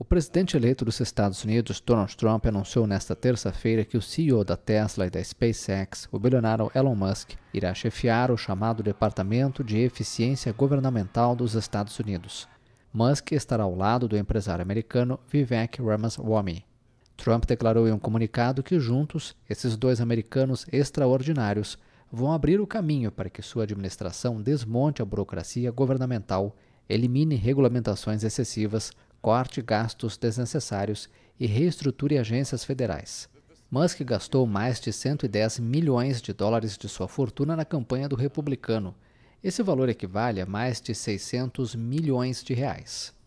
O presidente eleito dos Estados Unidos, Donald Trump, anunciou nesta terça-feira que o CEO da Tesla e da SpaceX, o bilionário Elon Musk, irá chefiar o chamado Departamento de Eficiência Governamental dos Estados Unidos. Musk estará ao lado do empresário americano Vivek Ramaswamy. Trump declarou em um comunicado que juntos, esses dois americanos extraordinários vão abrir o caminho para que sua administração desmonte a burocracia governamental, elimine regulamentações excessivas, corte gastos desnecessários e reestruture agências federais. Musk gastou mais de 110 milhões de dólares de sua fortuna na campanha do republicano. Esse valor equivale a mais de 600 milhões de reais.